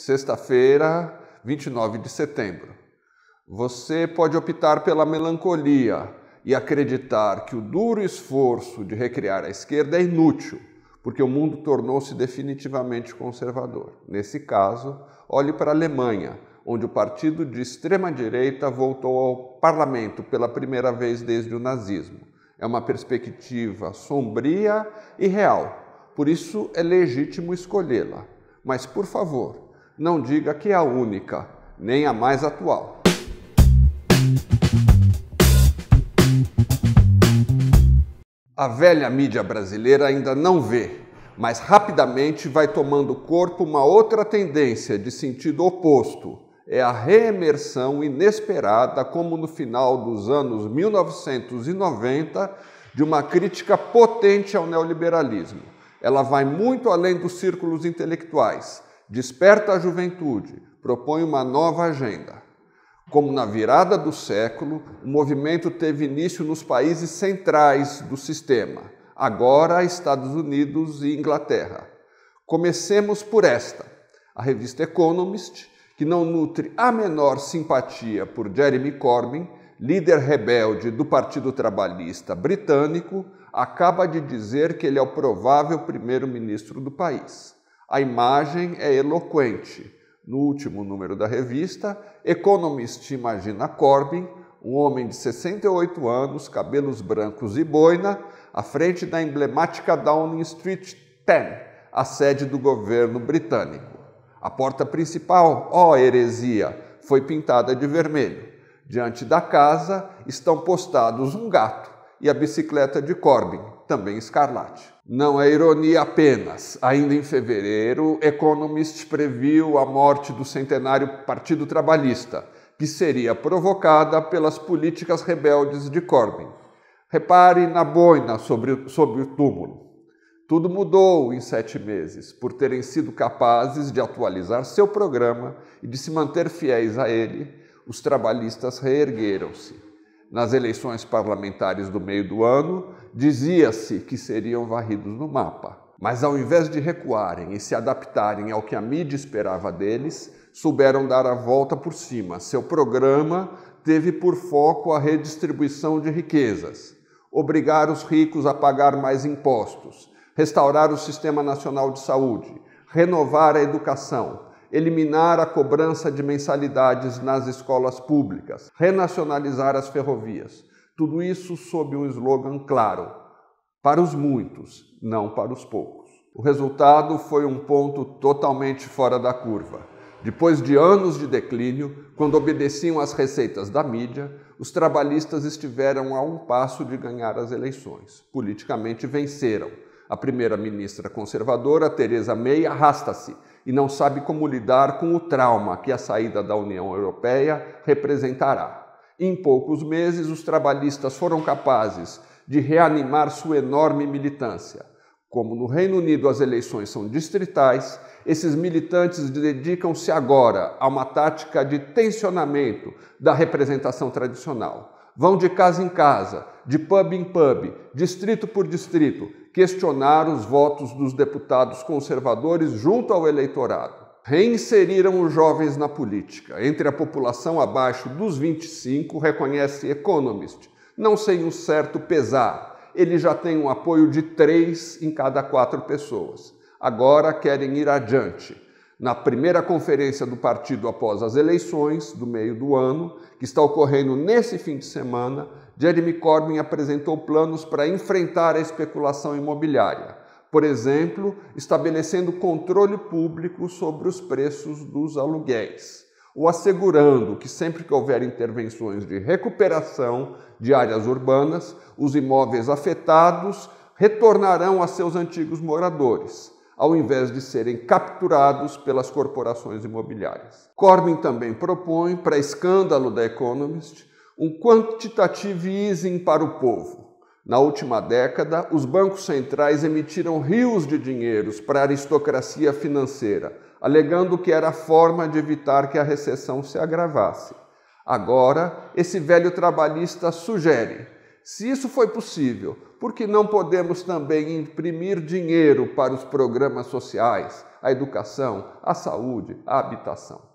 sexta-feira, 29 de setembro. Você pode optar pela melancolia e acreditar que o duro esforço de recriar a esquerda é inútil, porque o mundo tornou-se definitivamente conservador. Nesse caso, olhe para a Alemanha, onde o partido de extrema-direita voltou ao parlamento pela primeira vez desde o nazismo. É uma perspectiva sombria e real, por isso é legítimo escolhê-la. Mas, por favor, não diga que é a única, nem a mais atual. A velha mídia brasileira ainda não vê, mas rapidamente vai tomando corpo uma outra tendência de sentido oposto. É a reemersão inesperada, como no final dos anos 1990, de uma crítica potente ao neoliberalismo. Ela vai muito além dos círculos intelectuais desperta a juventude, propõe uma nova agenda. Como na virada do século, o movimento teve início nos países centrais do sistema, agora Estados Unidos e Inglaterra. Comecemos por esta, a revista Economist, que não nutre a menor simpatia por Jeremy Corbyn, líder rebelde do Partido Trabalhista britânico, acaba de dizer que ele é o provável primeiro-ministro do país. A imagem é eloquente. No último número da revista, Economist imagina Corbyn, um homem de 68 anos, cabelos brancos e boina, à frente da emblemática Downing Street 10, a sede do governo britânico. A porta principal, ó oh, heresia, foi pintada de vermelho. Diante da casa estão postados um gato e a bicicleta de Corbyn também escarlate. Não é ironia apenas. Ainda em fevereiro, Economist previu a morte do centenário Partido Trabalhista, que seria provocada pelas políticas rebeldes de Corbyn. Repare na boina sobre, sobre o túmulo. Tudo mudou em sete meses, por terem sido capazes de atualizar seu programa e de se manter fiéis a ele, os trabalhistas reergueram-se nas eleições parlamentares do meio do ano, dizia-se que seriam varridos no mapa. Mas ao invés de recuarem e se adaptarem ao que a mídia esperava deles, souberam dar a volta por cima. Seu programa teve por foco a redistribuição de riquezas, obrigar os ricos a pagar mais impostos, restaurar o Sistema Nacional de Saúde, renovar a educação, eliminar a cobrança de mensalidades nas escolas públicas, renacionalizar as ferrovias. Tudo isso sob um slogan claro: para os muitos, não para os poucos. O resultado foi um ponto totalmente fora da curva. Depois de anos de declínio, quando obedeciam às receitas da mídia, os trabalhistas estiveram a um passo de ganhar as eleições. Politicamente venceram a primeira-ministra conservadora, Theresa May, arrasta-se e não sabe como lidar com o trauma que a saída da União Europeia representará. Em poucos meses, os trabalhistas foram capazes de reanimar sua enorme militância. Como no Reino Unido as eleições são distritais, esses militantes dedicam-se agora a uma tática de tensionamento da representação tradicional vão de casa em casa, de pub em pub, distrito por distrito, questionar os votos dos deputados conservadores junto ao eleitorado. Reinseriram os jovens na política. Entre a população abaixo dos 25, reconhece Economist, não sem um certo pesar. Ele já tem um apoio de três em cada quatro pessoas. Agora querem ir adiante na primeira conferência do partido após as eleições do meio do ano, que está ocorrendo nesse fim de semana, Jeremy Corbyn apresentou planos para enfrentar a especulação imobiliária, por exemplo, estabelecendo controle público sobre os preços dos aluguéis, ou assegurando que sempre que houver intervenções de recuperação de áreas urbanas, os imóveis afetados retornarão a seus antigos moradores ao invés de serem capturados pelas corporações imobiliárias. Corbyn também propõe, para escândalo da Economist, um quantitative easing para o povo. Na última década, os bancos centrais emitiram rios de dinheiros para a aristocracia financeira, alegando que era a forma de evitar que a recessão se agravasse. Agora, esse velho trabalhista sugere se isso foi possível, por que não podemos também imprimir dinheiro para os programas sociais, a educação, a saúde, a habitação?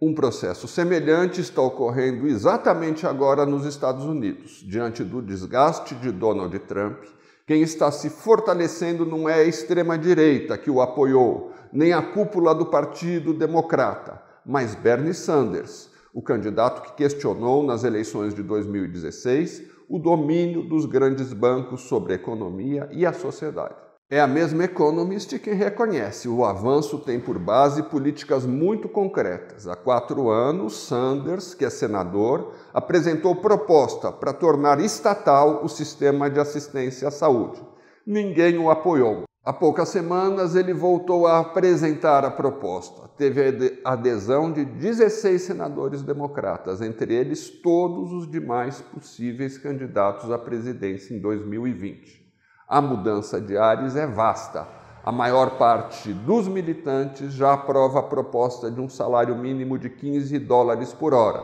Um processo semelhante está ocorrendo exatamente agora nos Estados Unidos, diante do desgaste de Donald Trump. Quem está se fortalecendo não é a extrema-direita que o apoiou, nem a cúpula do Partido Democrata, mas Bernie Sanders, o candidato que questionou nas eleições de 2016 o domínio dos grandes bancos sobre a economia e a sociedade. É a mesma Economist que reconhece o avanço tem por base políticas muito concretas. Há quatro anos, Sanders, que é senador, apresentou proposta para tornar estatal o sistema de assistência à saúde. Ninguém o apoiou. Há poucas semanas ele voltou a apresentar a proposta. Teve a adesão de 16 senadores democratas, entre eles todos os demais possíveis candidatos à presidência em 2020. A mudança de ares é vasta. A maior parte dos militantes já aprova a proposta de um salário mínimo de 15 dólares por hora,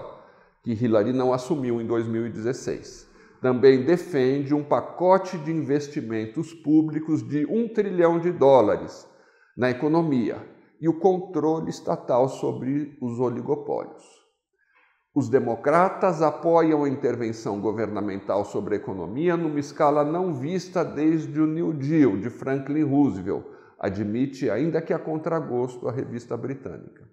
que Hillary não assumiu em 2016 também defende um pacote de investimentos públicos de um trilhão de dólares na economia e o controle estatal sobre os oligopólios. Os democratas apoiam a intervenção governamental sobre a economia numa escala não vista desde o New Deal de Franklin Roosevelt, admite, ainda que a contragosto, a revista britânica.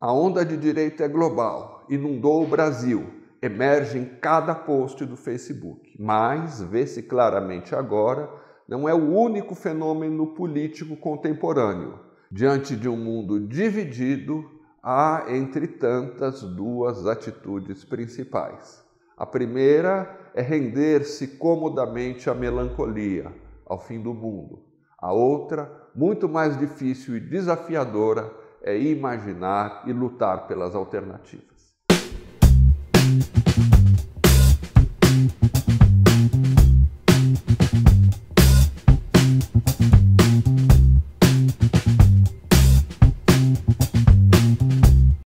A onda de direita é global, inundou o Brasil emerge em cada post do Facebook, mas vê-se claramente agora, não é o único fenômeno político contemporâneo. Diante de um mundo dividido, há, entre tantas, duas atitudes principais. A primeira é render-se comodamente à melancolia, ao fim do mundo. A outra, muito mais difícil e desafiadora, é imaginar e lutar pelas alternativas.